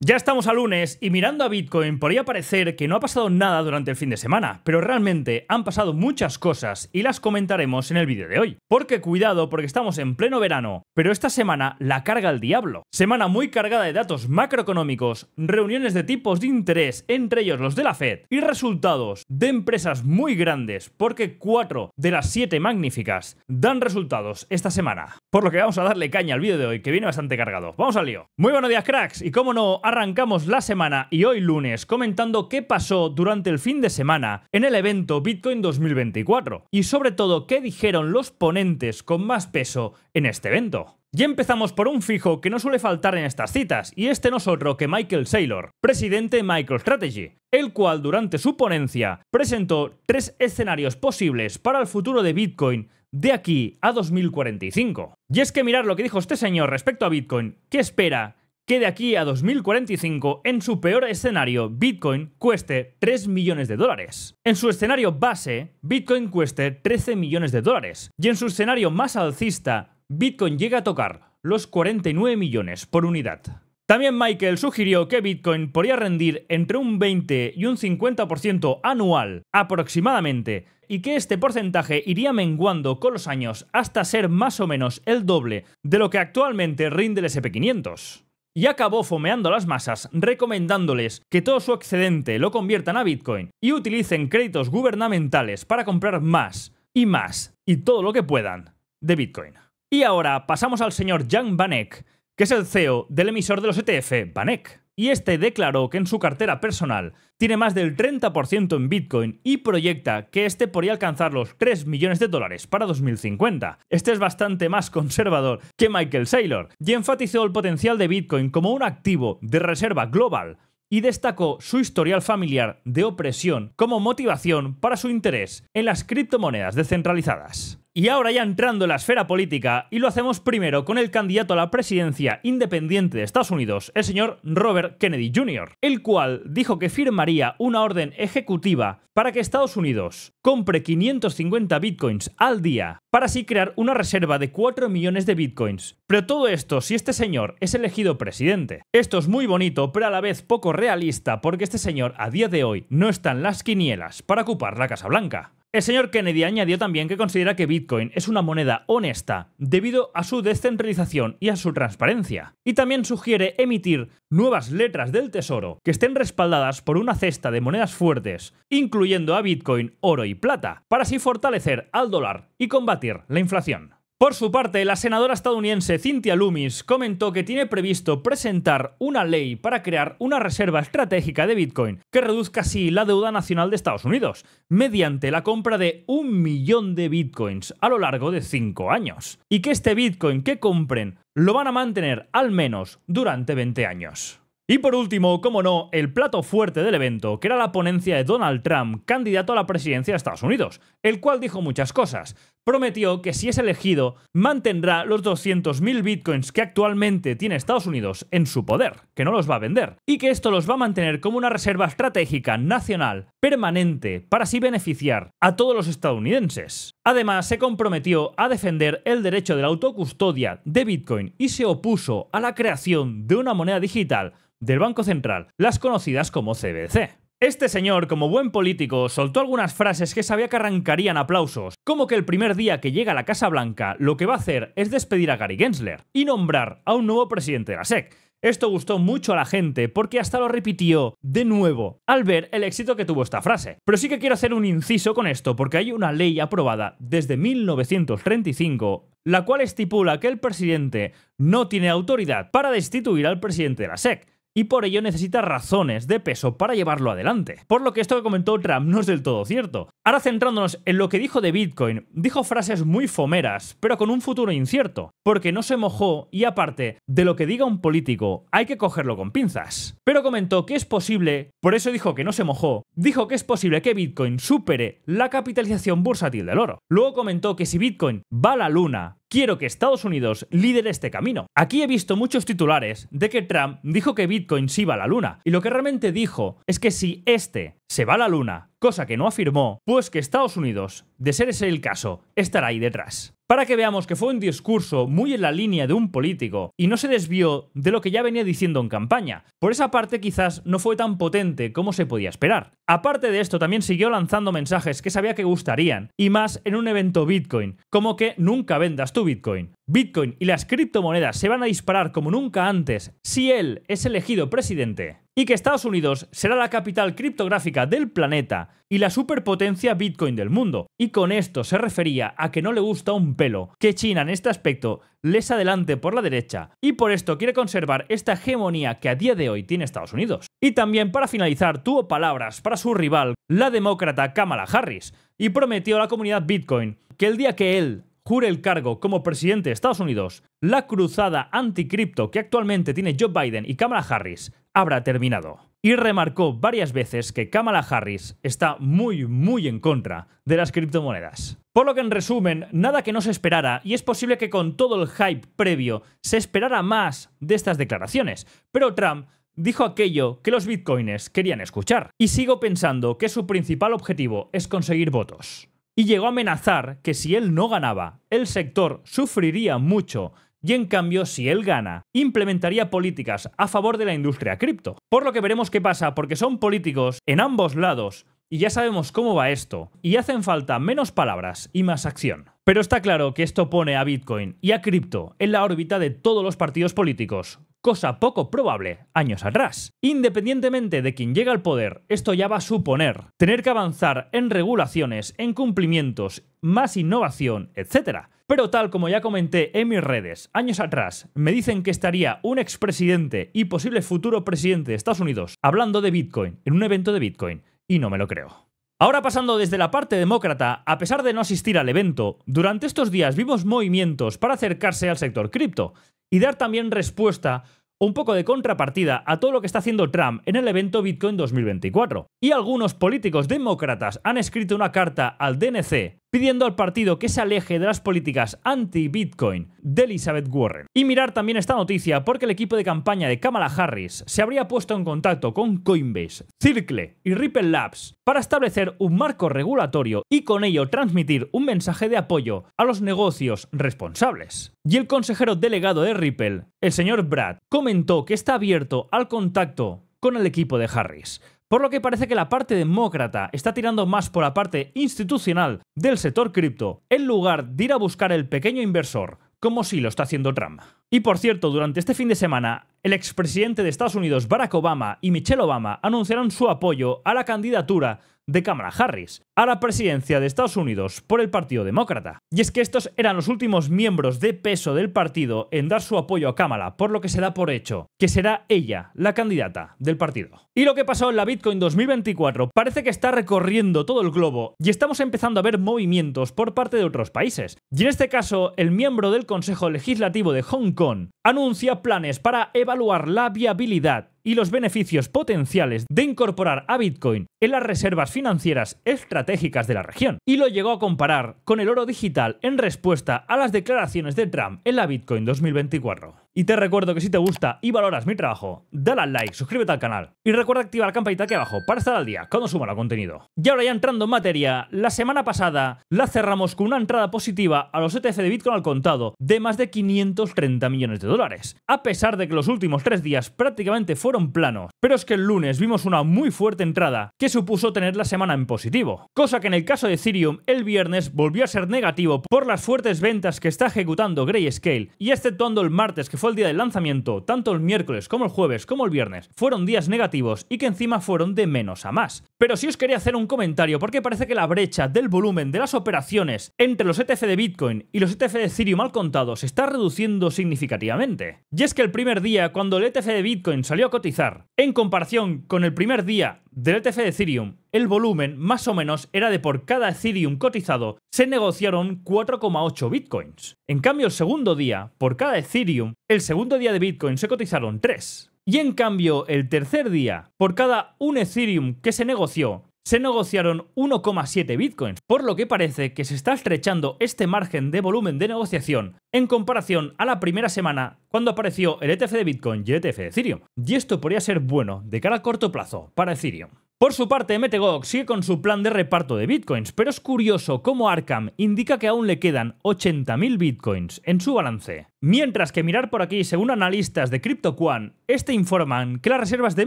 Ya estamos a lunes y mirando a Bitcoin podría parecer que no ha pasado nada durante el fin de semana, pero realmente han pasado muchas cosas y las comentaremos en el vídeo de hoy. Porque cuidado porque estamos en pleno verano, pero esta semana la carga el diablo. Semana muy cargada de datos macroeconómicos, reuniones de tipos de interés, entre ellos los de la Fed, y resultados de empresas muy grandes, porque cuatro de las 7 magníficas dan resultados esta semana por lo que vamos a darle caña al vídeo de hoy, que viene bastante cargado. ¡Vamos al lío! Muy buenos días, cracks, y como no, arrancamos la semana y hoy lunes comentando qué pasó durante el fin de semana en el evento Bitcoin 2024 y sobre todo qué dijeron los ponentes con más peso en este evento. Y empezamos por un fijo que no suele faltar en estas citas, y este no es otro que Michael Saylor, presidente de MicroStrategy, el cual durante su ponencia presentó tres escenarios posibles para el futuro de Bitcoin de aquí a 2045. Y es que mirar lo que dijo este señor respecto a Bitcoin, que espera que de aquí a 2045, en su peor escenario, Bitcoin cueste 3 millones de dólares. En su escenario base, Bitcoin cueste 13 millones de dólares. Y en su escenario más alcista, Bitcoin llega a tocar los 49 millones por unidad. También Michael sugirió que Bitcoin podría rendir entre un 20 y un 50% anual aproximadamente y que este porcentaje iría menguando con los años hasta ser más o menos el doble de lo que actualmente rinde el SP500. Y acabó fomeando a las masas recomendándoles que todo su excedente lo conviertan a Bitcoin y utilicen créditos gubernamentales para comprar más y más y todo lo que puedan de Bitcoin. Y ahora pasamos al señor Jan Banek, que es el CEO del emisor de los ETF, Banek. Y este declaró que en su cartera personal tiene más del 30% en Bitcoin y proyecta que este podría alcanzar los 3 millones de dólares para 2050. Este es bastante más conservador que Michael Saylor y enfatizó el potencial de Bitcoin como un activo de reserva global y destacó su historial familiar de opresión como motivación para su interés en las criptomonedas descentralizadas. Y ahora ya entrando en la esfera política, y lo hacemos primero con el candidato a la presidencia independiente de Estados Unidos, el señor Robert Kennedy Jr., el cual dijo que firmaría una orden ejecutiva para que Estados Unidos compre 550 bitcoins al día para así crear una reserva de 4 millones de bitcoins. Pero todo esto si este señor es elegido presidente. Esto es muy bonito, pero a la vez poco realista porque este señor a día de hoy no está en las quinielas para ocupar la Casa Blanca. El señor Kennedy añadió también que considera que Bitcoin es una moneda honesta debido a su descentralización y a su transparencia. Y también sugiere emitir nuevas letras del tesoro que estén respaldadas por una cesta de monedas fuertes, incluyendo a Bitcoin, oro y plata, para así fortalecer al dólar y combatir la inflación. Por su parte, la senadora estadounidense Cynthia Loomis comentó que tiene previsto presentar una ley para crear una reserva estratégica de Bitcoin que reduzca así la deuda nacional de Estados Unidos, mediante la compra de un millón de Bitcoins a lo largo de cinco años, y que este Bitcoin que compren lo van a mantener al menos durante 20 años. Y por último, como no, el plato fuerte del evento, que era la ponencia de Donald Trump, candidato a la presidencia de Estados Unidos, el cual dijo muchas cosas, prometió que si es elegido, mantendrá los 200.000 bitcoins que actualmente tiene Estados Unidos en su poder, que no los va a vender, y que esto los va a mantener como una reserva estratégica nacional permanente para así beneficiar a todos los estadounidenses. Además, se comprometió a defender el derecho de la autocustodia de Bitcoin y se opuso a la creación de una moneda digital del Banco Central, las conocidas como CBC. Este señor, como buen político, soltó algunas frases que sabía que arrancarían aplausos, como que el primer día que llega a la Casa Blanca lo que va a hacer es despedir a Gary Gensler y nombrar a un nuevo presidente de la SEC. Esto gustó mucho a la gente porque hasta lo repitió de nuevo al ver el éxito que tuvo esta frase. Pero sí que quiero hacer un inciso con esto porque hay una ley aprobada desde 1935 la cual estipula que el presidente no tiene autoridad para destituir al presidente de la SEC y por ello necesita razones de peso para llevarlo adelante. Por lo que esto que comentó Trump no es del todo cierto. Ahora centrándonos en lo que dijo de Bitcoin, dijo frases muy fomeras, pero con un futuro incierto, porque no se mojó y aparte de lo que diga un político hay que cogerlo con pinzas. Pero comentó que es posible, por eso dijo que no se mojó, dijo que es posible que Bitcoin supere la capitalización bursátil del oro. Luego comentó que si Bitcoin va a la luna, Quiero que Estados Unidos lidere este camino. Aquí he visto muchos titulares de que Trump dijo que Bitcoin sí va a la luna, y lo que realmente dijo es que si este se va a la luna, cosa que no afirmó, pues que Estados Unidos, de ser ese el caso, estará ahí detrás para que veamos que fue un discurso muy en la línea de un político y no se desvió de lo que ya venía diciendo en campaña. Por esa parte quizás no fue tan potente como se podía esperar. Aparte de esto, también siguió lanzando mensajes que sabía que gustarían, y más en un evento Bitcoin, como que nunca vendas tu Bitcoin. Bitcoin y las criptomonedas se van a disparar como nunca antes si él es elegido presidente y que Estados Unidos será la capital criptográfica del planeta y la superpotencia Bitcoin del mundo. Y con esto se refería a que no le gusta un pelo que China en este aspecto les adelante por la derecha y por esto quiere conservar esta hegemonía que a día de hoy tiene Estados Unidos. Y también para finalizar tuvo palabras para su rival, la demócrata Kamala Harris, y prometió a la comunidad Bitcoin que el día que él jure el cargo como presidente de Estados Unidos, la cruzada anticripto que actualmente tiene Joe Biden y Kamala Harris habrá terminado. Y remarcó varias veces que Kamala Harris está muy, muy en contra de las criptomonedas. Por lo que en resumen, nada que no se esperara, y es posible que con todo el hype previo se esperara más de estas declaraciones, pero Trump dijo aquello que los bitcoines querían escuchar. Y sigo pensando que su principal objetivo es conseguir votos y llegó a amenazar que si él no ganaba, el sector sufriría mucho y en cambio si él gana, implementaría políticas a favor de la industria cripto. Por lo que veremos qué pasa, porque son políticos en ambos lados y ya sabemos cómo va esto, y hacen falta menos palabras y más acción. Pero está claro que esto pone a Bitcoin y a cripto en la órbita de todos los partidos políticos, cosa poco probable años atrás. Independientemente de quien llega al poder, esto ya va a suponer tener que avanzar en regulaciones, en cumplimientos, más innovación, etc. Pero tal como ya comenté en mis redes, años atrás me dicen que estaría un expresidente y posible futuro presidente de Estados Unidos hablando de Bitcoin en un evento de Bitcoin, y no me lo creo. Ahora pasando desde la parte demócrata, a pesar de no asistir al evento, durante estos días vimos movimientos para acercarse al sector cripto y dar también respuesta un poco de contrapartida a todo lo que está haciendo Trump en el evento Bitcoin 2024. Y algunos políticos demócratas han escrito una carta al DNC pidiendo al partido que se aleje de las políticas anti-Bitcoin de Elizabeth Warren. Y mirar también esta noticia porque el equipo de campaña de Kamala Harris se habría puesto en contacto con Coinbase, Circle y Ripple Labs para establecer un marco regulatorio y con ello transmitir un mensaje de apoyo a los negocios responsables. Y el consejero delegado de Ripple, el señor Brad, comentó que está abierto al contacto con el equipo de Harris por lo que parece que la parte demócrata está tirando más por la parte institucional del sector cripto, en lugar de ir a buscar el pequeño inversor, como si lo está haciendo Trump. Y por cierto, durante este fin de semana, el expresidente de Estados Unidos Barack Obama y Michelle Obama anunciaron su apoyo a la candidatura de Kamala Harris a la presidencia de Estados Unidos por el Partido Demócrata. Y es que estos eran los últimos miembros de peso del partido en dar su apoyo a Kamala, por lo que se da por hecho que será ella la candidata del partido. Y lo que pasó en la Bitcoin 2024 parece que está recorriendo todo el globo y estamos empezando a ver movimientos por parte de otros países. Y en este caso, el miembro del Consejo Legislativo de Hong Kong anuncia planes para evaluar la viabilidad y los beneficios potenciales de incorporar a Bitcoin en las reservas financieras estratégicas de la región, y lo llegó a comparar con el oro digital en respuesta a las declaraciones de Trump en la Bitcoin 2024. Y te recuerdo que si te gusta y valoras mi trabajo, dale al like, suscríbete al canal y recuerda activar la campanita aquí abajo para estar al día cuando suba el contenido. Y ahora ya entrando en materia, la semana pasada la cerramos con una entrada positiva a los ETF de Bitcoin al contado de más de 530 millones de dólares, a pesar de que los últimos tres días prácticamente fueron planos. Pero es que el lunes vimos una muy fuerte entrada que supuso tener la semana en positivo, cosa que en el caso de Ethereum el viernes volvió a ser negativo por las fuertes ventas que está ejecutando Grayscale y exceptuando el martes que fue el día del lanzamiento, tanto el miércoles como el jueves como el viernes fueron días negativos y que encima fueron de menos a más. Pero sí os quería hacer un comentario porque parece que la brecha del volumen de las operaciones entre los ETF de Bitcoin y los ETF de Ethereum mal contado se está reduciendo significativamente. Y es que el primer día cuando el ETF de Bitcoin salió a cotizar, en comparación con el primer día del ETF de Ethereum el volumen más o menos era de por cada Ethereum cotizado se negociaron 4,8 bitcoins. En cambio, el segundo día, por cada Ethereum, el segundo día de bitcoin se cotizaron 3. Y en cambio, el tercer día, por cada un Ethereum que se negoció, se negociaron 1,7 bitcoins, por lo que parece que se está estrechando este margen de volumen de negociación en comparación a la primera semana cuando apareció el ETF de Bitcoin y el ETF de Ethereum. Y esto podría ser bueno de cara a corto plazo para Ethereum. Por su parte, MTGOX sigue con su plan de reparto de bitcoins, pero es curioso cómo Arkham indica que aún le quedan 80.000 bitcoins en su balance. Mientras que mirar por aquí, según analistas de CryptoQuan, este informan que las reservas de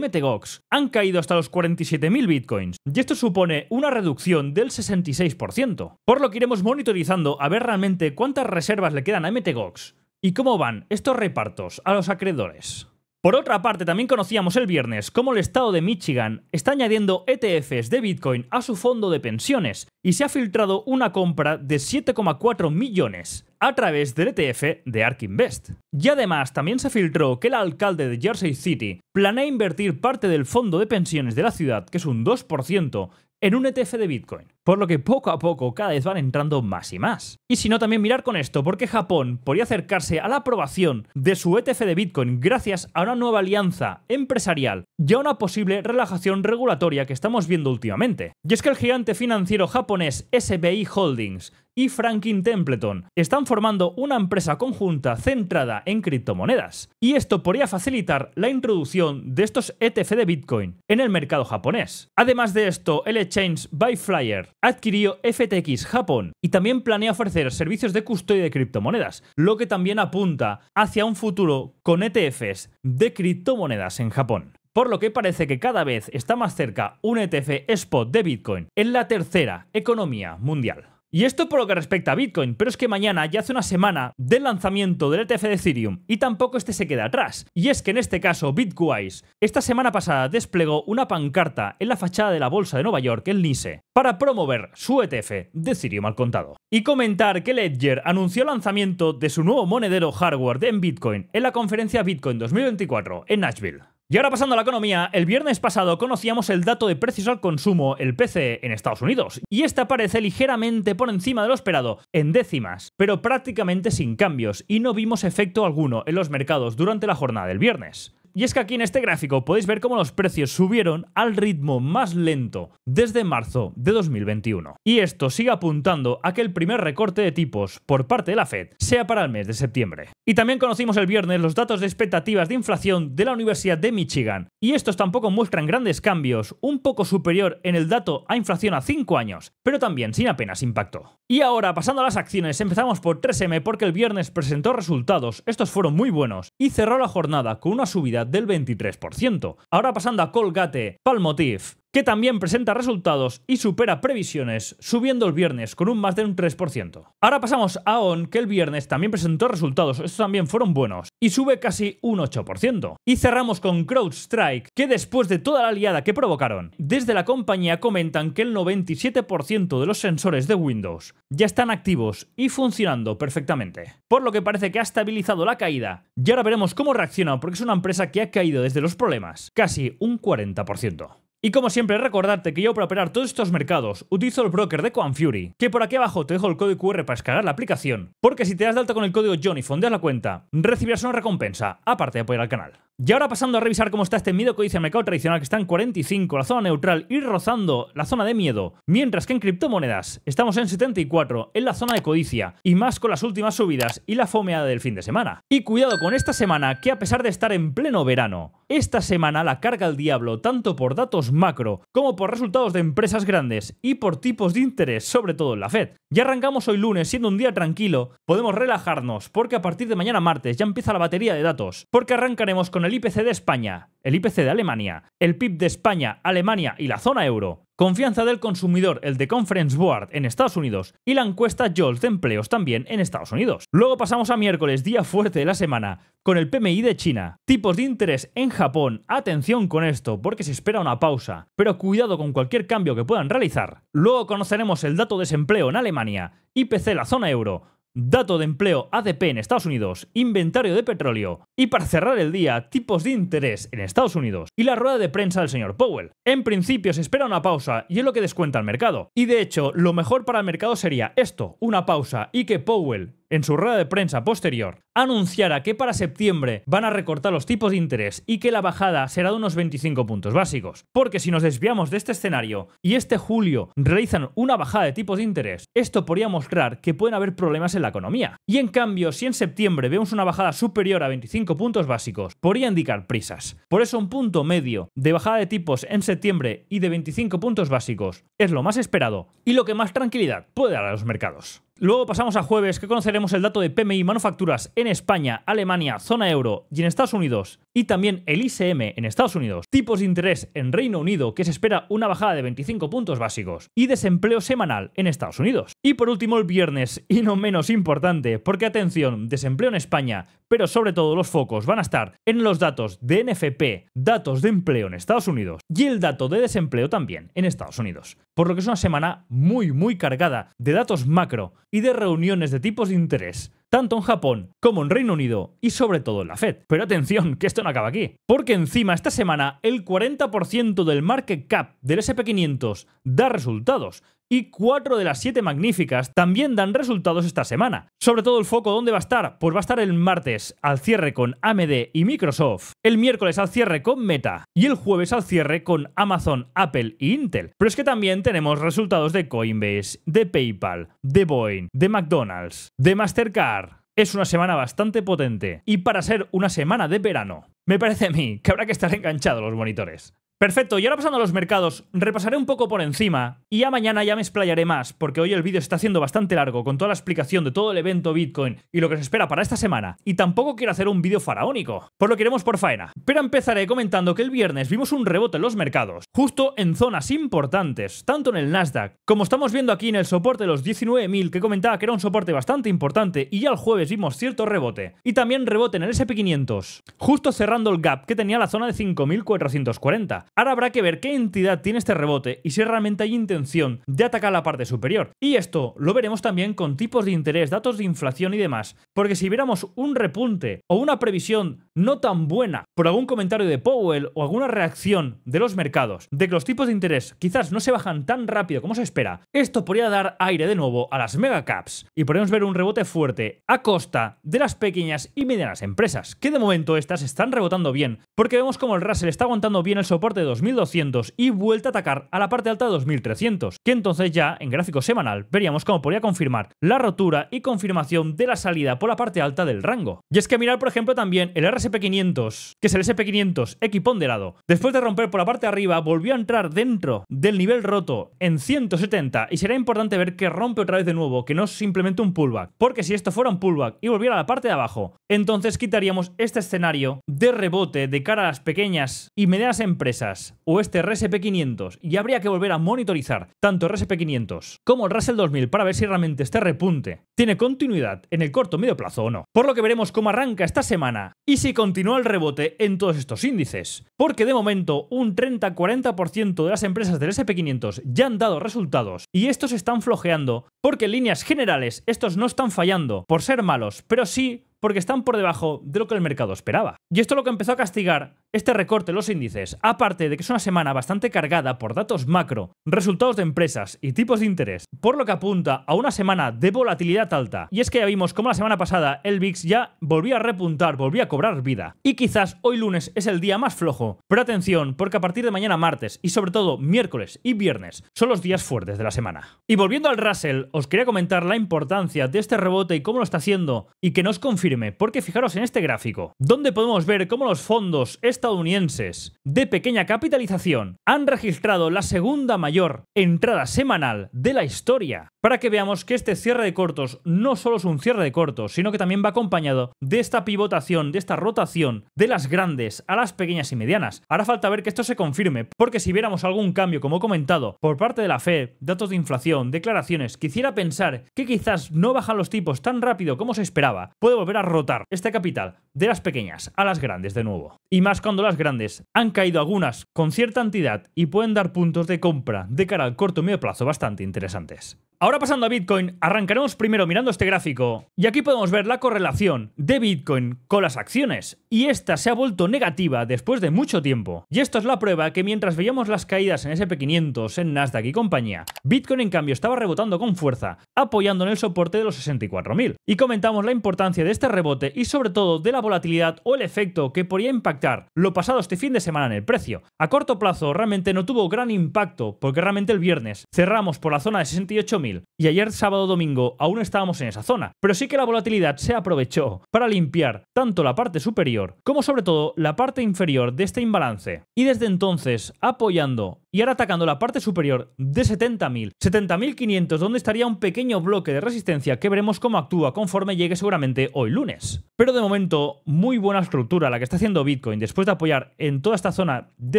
MTGOX han caído hasta los 47.000 bitcoins, y esto supone una reducción del 66%. Por lo que iremos monitorizando a ver realmente cuántas reservas le quedan a MTGOX y cómo van estos repartos a los acreedores. Por otra parte, también conocíamos el viernes cómo el estado de Michigan está añadiendo ETFs de Bitcoin a su fondo de pensiones y se ha filtrado una compra de 7,4 millones a través del ETF de ARK Invest. Y además también se filtró que el alcalde de Jersey City planea invertir parte del fondo de pensiones de la ciudad, que es un 2%, en un ETF de Bitcoin por lo que poco a poco cada vez van entrando más y más. Y si no, también mirar con esto, porque Japón podría acercarse a la aprobación de su ETF de Bitcoin gracias a una nueva alianza empresarial y a una posible relajación regulatoria que estamos viendo últimamente. Y es que el gigante financiero japonés SBI Holdings y Franklin Templeton están formando una empresa conjunta centrada en criptomonedas. Y esto podría facilitar la introducción de estos ETF de Bitcoin en el mercado japonés. Además de esto, el exchange Byflyer adquirió FTX Japón y también planea ofrecer servicios de custodia de criptomonedas, lo que también apunta hacia un futuro con ETFs de criptomonedas en Japón por lo que parece que cada vez está más cerca un ETF spot de Bitcoin en la tercera economía mundial. Y esto por lo que respecta a Bitcoin, pero es que mañana ya hace una semana del lanzamiento del ETF de Ethereum y tampoco este se queda atrás. Y es que en este caso Bitwise esta semana pasada desplegó una pancarta en la fachada de la bolsa de Nueva York, el NISE, para promover su ETF de Ethereum al contado. Y comentar que Ledger anunció el lanzamiento de su nuevo monedero hardware en Bitcoin en la conferencia Bitcoin 2024 en Nashville. Y ahora pasando a la economía, el viernes pasado conocíamos el dato de precios al consumo, el PCE, en Estados Unidos, y este aparece ligeramente por encima de lo esperado, en décimas, pero prácticamente sin cambios, y no vimos efecto alguno en los mercados durante la jornada del viernes. Y es que aquí en este gráfico podéis ver cómo los precios subieron al ritmo más lento desde marzo de 2021. Y esto sigue apuntando a que el primer recorte de tipos por parte de la Fed sea para el mes de septiembre. Y también conocimos el viernes los datos de expectativas de inflación de la Universidad de Michigan, y estos tampoco muestran grandes cambios, un poco superior en el dato a inflación a 5 años, pero también sin apenas impacto. Y ahora, pasando a las acciones, empezamos por 3M porque el viernes presentó resultados, estos fueron muy buenos, y cerró la jornada con una subida del 23%. Ahora pasando a Colgate, Palmotif que también presenta resultados y supera previsiones, subiendo el viernes con un más de un 3%. Ahora pasamos a ON, que el viernes también presentó resultados, estos también fueron buenos, y sube casi un 8%. Y cerramos con CrowdStrike, que después de toda la liada que provocaron, desde la compañía comentan que el 97% de los sensores de Windows ya están activos y funcionando perfectamente. Por lo que parece que ha estabilizado la caída, y ahora veremos cómo reacciona porque es una empresa que ha caído desde los problemas, casi un 40%. Y como siempre, recordarte que yo para operar todos estos mercados utilizo el broker de Coinfury, que por aquí abajo te dejo el código QR para escalar la aplicación, porque si te das de alta con el código Johnny y fondeas la cuenta, recibirás una recompensa, aparte de apoyar al canal. Y ahora pasando a revisar cómo está este miedo codicia mercado tradicional que está en 45, la zona neutral y rozando la zona de miedo, mientras que en criptomonedas estamos en 74, en la zona de codicia y más con las últimas subidas y la fomeada del fin de semana. Y cuidado con esta semana que a pesar de estar en pleno verano, esta semana la carga el diablo tanto por datos macro como por resultados de empresas grandes y por tipos de interés, sobre todo en la Fed. Ya arrancamos hoy lunes siendo un día tranquilo, podemos relajarnos porque a partir de mañana martes ya empieza la batería de datos, porque arrancaremos con el el IPC de España, el IPC de Alemania, el PIB de España, Alemania y la zona euro, confianza del consumidor, el de Conference Board en Estados Unidos y la encuesta JOLS de empleos también en Estados Unidos. Luego pasamos a miércoles, día fuerte de la semana, con el PMI de China, tipos de interés en Japón, atención con esto porque se espera una pausa, pero cuidado con cualquier cambio que puedan realizar. Luego conoceremos el dato de desempleo en Alemania, IPC la zona euro, dato de empleo ADP en Estados Unidos, inventario de petróleo y para cerrar el día, tipos de interés en Estados Unidos y la rueda de prensa del señor Powell. En principio se espera una pausa y es lo que descuenta el mercado. Y de hecho, lo mejor para el mercado sería esto, una pausa y que Powell en su rueda de prensa posterior, anunciara que para septiembre van a recortar los tipos de interés y que la bajada será de unos 25 puntos básicos. Porque si nos desviamos de este escenario y este julio realizan una bajada de tipos de interés, esto podría mostrar que pueden haber problemas en la economía. Y en cambio, si en septiembre vemos una bajada superior a 25 puntos básicos, podría indicar prisas. Por eso un punto medio de bajada de tipos en septiembre y de 25 puntos básicos es lo más esperado y lo que más tranquilidad puede dar a los mercados. Luego pasamos a jueves, que conoceremos el dato de PMI manufacturas en España, Alemania, zona euro y en Estados Unidos y también el ICM en Estados Unidos, tipos de interés en Reino Unido que se espera una bajada de 25 puntos básicos y desempleo semanal en Estados Unidos. Y por último el viernes, y no menos importante, porque atención, desempleo en España, pero sobre todo los focos van a estar en los datos de NFP, datos de empleo en Estados Unidos y el dato de desempleo también en Estados Unidos. Por lo que es una semana muy muy cargada de datos macro y de reuniones de tipos de interés tanto en Japón como en Reino Unido y sobre todo en la Fed. Pero atención, que esto no acaba aquí, porque encima esta semana el 40% del market cap del SP500 da resultados y cuatro de las siete magníficas también dan resultados esta semana. Sobre todo el foco, ¿dónde va a estar? Pues va a estar el martes al cierre con AMD y Microsoft, el miércoles al cierre con Meta y el jueves al cierre con Amazon, Apple y Intel. Pero es que también tenemos resultados de Coinbase, de PayPal, de Boeing, de McDonald's, de Mastercard. Es una semana bastante potente y para ser una semana de verano, me parece a mí que habrá que estar enganchados los monitores. Perfecto, y ahora pasando a los mercados, repasaré un poco por encima y ya mañana ya me explayaré más, porque hoy el vídeo está siendo bastante largo con toda la explicación de todo el evento Bitcoin y lo que se espera para esta semana, y tampoco quiero hacer un vídeo faraónico, por lo que iremos por faena. Pero empezaré comentando que el viernes vimos un rebote en los mercados, justo en zonas importantes, tanto en el Nasdaq, como estamos viendo aquí en el soporte de los 19.000 que comentaba que era un soporte bastante importante y ya el jueves vimos cierto rebote, y también rebote en el SP500, justo cerrando el gap que tenía la zona de 5.440 Ahora habrá que ver qué entidad tiene este rebote y si realmente hay intención de atacar la parte superior. Y esto lo veremos también con tipos de interés, datos de inflación y demás. Porque si viéramos un repunte o una previsión no tan buena por algún comentario de Powell o alguna reacción de los mercados, de que los tipos de interés quizás no se bajan tan rápido como se espera, esto podría dar aire de nuevo a las megacaps y podríamos ver un rebote fuerte a costa de las pequeñas y medianas empresas, que de momento estas están rebotando bien, porque vemos como el Russell está aguantando bien el soporte de 2200 y vuelta a atacar a la parte alta de 2300, que entonces ya en gráfico semanal veríamos cómo podría confirmar la rotura y confirmación de la salida por la parte alta del rango. Y es que mirar por ejemplo también el RSP500, que es el SP500 equiponderado, después de romper por la parte de arriba volvió a entrar dentro del nivel roto en 170 y será importante ver que rompe otra vez de nuevo, que no es simplemente un pullback, porque si esto fuera un pullback y volviera a la parte de abajo, entonces quitaríamos este escenario de rebote de cara a las pequeñas y medianas empresas o este RSP500 y habría que volver a monitorizar tanto RSP500 como el Russell 2000 para ver si realmente este repunte tiene continuidad en el corto medio plazo o no. Por lo que veremos cómo arranca esta semana y si continúa el rebote en todos estos índices, porque de momento un 30-40% de las empresas del SP500 ya han dado resultados y estos están flojeando porque en líneas generales estos no están fallando por ser malos, pero sí porque están por debajo de lo que el mercado esperaba. Y esto es lo que empezó a castigar este recorte en los índices, aparte de que es una semana bastante cargada por datos macro, resultados de empresas y tipos de interés, por lo que apunta a una semana de volatilidad alta. Y es que ya vimos cómo la semana pasada el VIX ya volvía a repuntar, volvía a cobrar vida. Y quizás hoy lunes es el día más flojo, pero atención, porque a partir de mañana martes y sobre todo miércoles y viernes son los días fuertes de la semana. Y volviendo al Russell, os quería comentar la importancia de este rebote y cómo lo está haciendo y que nos confirma porque fijaros en este gráfico, donde podemos ver cómo los fondos estadounidenses de pequeña capitalización han registrado la segunda mayor entrada semanal de la historia para que veamos que este cierre de cortos no solo es un cierre de cortos, sino que también va acompañado de esta pivotación, de esta rotación de las grandes a las pequeñas y medianas. Hará falta ver que esto se confirme, porque si viéramos algún cambio, como he comentado, por parte de la FED, datos de inflación, declaraciones, quisiera pensar que quizás no bajan los tipos tan rápido como se esperaba, puede volver a rotar este capital de las pequeñas a las grandes de nuevo. Y más cuando las grandes han caído algunas con cierta entidad y pueden dar puntos de compra de cara al corto y medio plazo bastante interesantes. Ahora pasando a Bitcoin, arrancaremos primero mirando este gráfico y aquí podemos ver la correlación de Bitcoin con las acciones y esta se ha vuelto negativa después de mucho tiempo. Y esto es la prueba que mientras veíamos las caídas en SP500, en Nasdaq y compañía, Bitcoin en cambio estaba rebotando con fuerza, apoyando en el soporte de los 64.000. Y comentamos la importancia de este rebote y sobre todo de la volatilidad o el efecto que podría impactar lo pasado este fin de semana en el precio. A corto plazo realmente no tuvo gran impacto porque realmente el viernes cerramos por la zona de 68.000 y ayer sábado domingo aún estábamos en esa zona, pero sí que la volatilidad se aprovechó para limpiar tanto la parte superior como sobre todo la parte inferior de este imbalance. Y desde entonces, apoyando y ahora atacando la parte superior de 70.000, 70.500, donde estaría un pequeño bloque de resistencia que veremos cómo actúa conforme llegue seguramente hoy lunes. Pero de momento, muy buena estructura la que está haciendo Bitcoin después de apoyar en toda esta zona de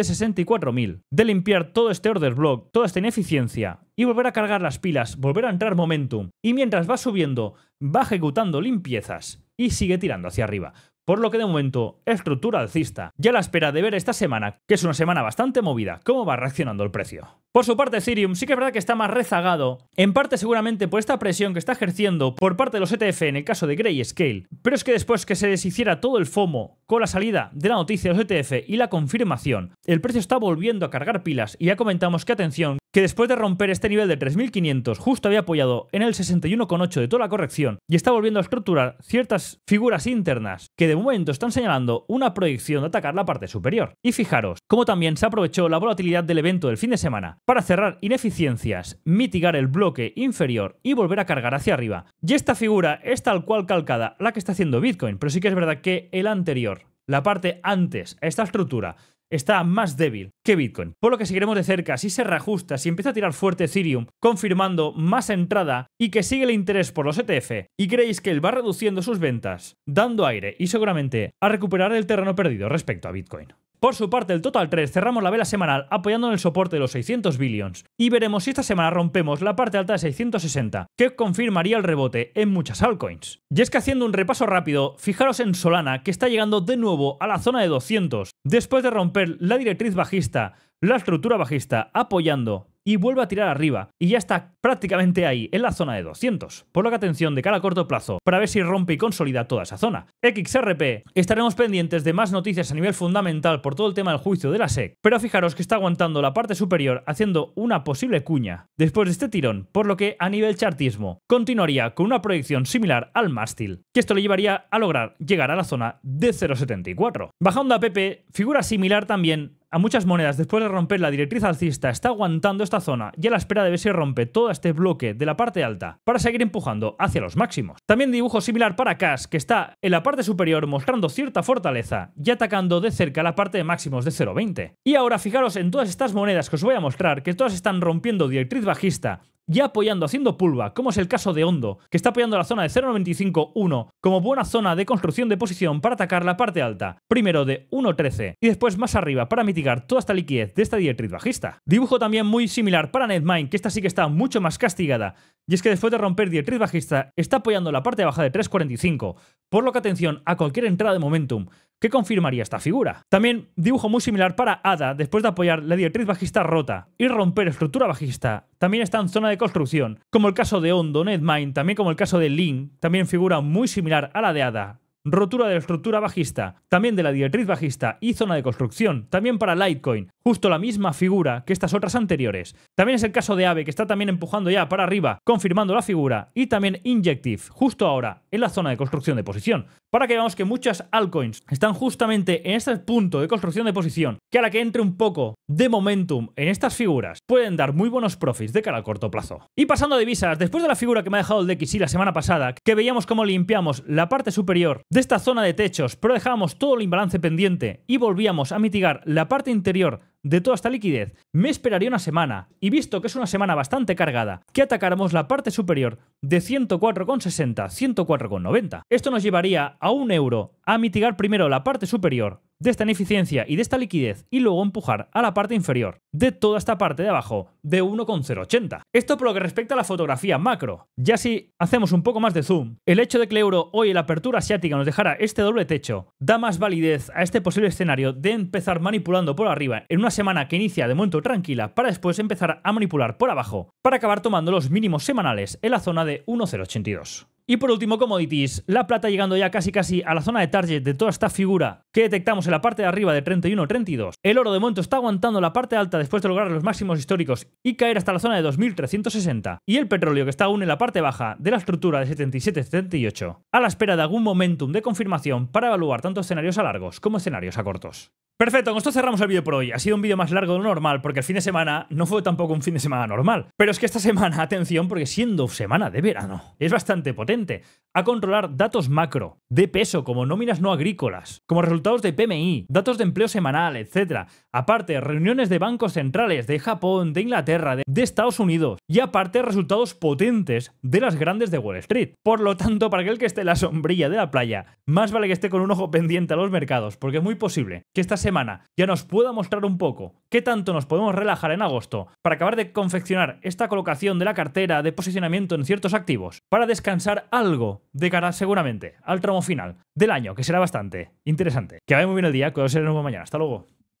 64.000, de limpiar todo este order block, toda esta ineficiencia y volver a cargar las pilas, volver a entrar momentum. Y mientras va subiendo, va ejecutando limpiezas y sigue tirando hacia arriba por lo que de momento estructura alcista, ya la espera de ver esta semana, que es una semana bastante movida, cómo va reaccionando el precio. Por su parte, Ethereum sí que es verdad que está más rezagado, en parte seguramente por esta presión que está ejerciendo por parte de los ETF en el caso de scale, pero es que después que se deshiciera todo el FOMO con la salida de la noticia de los ETF y la confirmación, el precio está volviendo a cargar pilas y ya comentamos que atención que después de romper este nivel de 3500 justo había apoyado en el 61,8 de toda la corrección y está volviendo a estructurar ciertas figuras internas que de momento están señalando una proyección de atacar la parte superior. Y fijaros cómo también se aprovechó la volatilidad del evento del fin de semana para cerrar ineficiencias, mitigar el bloque inferior y volver a cargar hacia arriba. Y esta figura es tal cual calcada la que está haciendo Bitcoin, pero sí que es verdad que el anterior, la parte antes a esta estructura, está más débil que Bitcoin, por lo que seguiremos de cerca si se reajusta, si empieza a tirar fuerte Ethereum, confirmando más entrada y que sigue el interés por los ETF y creéis que él va reduciendo sus ventas, dando aire y seguramente a recuperar el terreno perdido respecto a Bitcoin. Por su parte, el Total 3 cerramos la vela semanal apoyando en el soporte de los 600 billions y veremos si esta semana rompemos la parte alta de 660, que confirmaría el rebote en muchas altcoins. Y es que haciendo un repaso rápido, fijaros en Solana que está llegando de nuevo a la zona de 200 después de romper la directriz bajista, la estructura bajista apoyando y vuelve a tirar arriba, y ya está prácticamente ahí, en la zona de 200. Por lo que atención de cara a corto plazo, para ver si rompe y consolida toda esa zona. XRP, estaremos pendientes de más noticias a nivel fundamental por todo el tema del juicio de la SEC, pero fijaros que está aguantando la parte superior haciendo una posible cuña después de este tirón, por lo que a nivel chartismo continuaría con una proyección similar al mástil, que esto le llevaría a lograr llegar a la zona de 0.74. Bajando a PP, figura similar también a muchas monedas después de romper la directriz alcista está aguantando esta zona y a la espera de ver si rompe todo este bloque de la parte alta para seguir empujando hacia los máximos. También dibujo similar para Cash que está en la parte superior mostrando cierta fortaleza y atacando de cerca la parte de máximos de 0.20. Y ahora fijaros en todas estas monedas que os voy a mostrar que todas están rompiendo directriz bajista y apoyando, haciendo pulva, como es el caso de Hondo, que está apoyando la zona de 0.95-1 como buena zona de construcción de posición para atacar la parte alta, primero de 1.13 y después más arriba para mitigar toda esta liquidez de esta directriz bajista. Dibujo también muy similar para Netmind, que esta sí que está mucho más castigada, y es que después de romper directriz bajista está apoyando la parte baja de 3.45, por lo que atención a cualquier entrada de momentum, que confirmaría esta figura. También dibujo muy similar para Ada después de apoyar la directriz bajista rota y romper estructura bajista. También está en zona de construcción, como el caso de Hondo, Netmind, también como el caso de Link, también figura muy similar a la de Ada. Rotura de la estructura bajista, también de la directriz bajista y zona de construcción, también para Litecoin, justo la misma figura que estas otras anteriores. También es el caso de Ave, que está también empujando ya para arriba, confirmando la figura, y también Injective, justo ahora, en la zona de construcción de posición para que veamos que muchas altcoins están justamente en este punto de construcción de posición, que a la que entre un poco de momentum en estas figuras pueden dar muy buenos profits de cara al corto plazo. Y pasando a divisas, después de la figura que me ha dejado el DXY la semana pasada, que veíamos cómo limpiamos la parte superior de esta zona de techos, pero dejábamos todo el imbalance pendiente y volvíamos a mitigar la parte interior de toda esta liquidez, me esperaría una semana, y visto que es una semana bastante cargada, que atacáramos la parte superior de 104,60, 104,90. Esto nos llevaría a un euro a mitigar primero la parte superior de esta ineficiencia y de esta liquidez y luego empujar a la parte inferior de toda esta parte de abajo de 1,080. Esto por lo que respecta a la fotografía macro. Ya si hacemos un poco más de zoom, el hecho de que el euro hoy en la apertura asiática nos dejara este doble techo da más validez a este posible escenario de empezar manipulando por arriba en una semana que inicia de momento tranquila para después empezar a manipular por abajo para acabar tomando los mínimos semanales en la zona de 1,082. Y por último, commodities. La plata llegando ya casi casi a la zona de target de toda esta figura que detectamos en la parte de arriba de 31-32. El oro de momento está aguantando la parte alta después de lograr los máximos históricos y caer hasta la zona de 2.360. Y el petróleo que está aún en la parte baja de la estructura de 77-78. A la espera de algún momentum de confirmación para evaluar tanto escenarios a largos como escenarios a cortos. Perfecto, con esto cerramos el vídeo por hoy. Ha sido un vídeo más largo de lo normal porque el fin de semana no fue tampoco un fin de semana normal. Pero es que esta semana, atención, porque siendo semana de verano, es bastante potente. A controlar datos macro, de peso, como nóminas no agrícolas, como resultados de PMI, datos de empleo semanal, etc. Aparte, reuniones de bancos centrales de Japón, de Inglaterra, de, Estados Unidos. Y aparte, resultados potentes de las grandes de Wall Street. Por lo tanto, para aquel que esté en la sombrilla de la playa, más vale que esté con un ojo pendiente a los mercados, porque es muy posible que estas semana ya nos pueda mostrar un poco qué tanto nos podemos relajar en agosto para acabar de confeccionar esta colocación de la cartera de posicionamiento en ciertos activos para descansar algo de cara seguramente al tramo final del año, que será bastante interesante. Que vaya muy bien el día, que os vemos mañana. Hasta luego.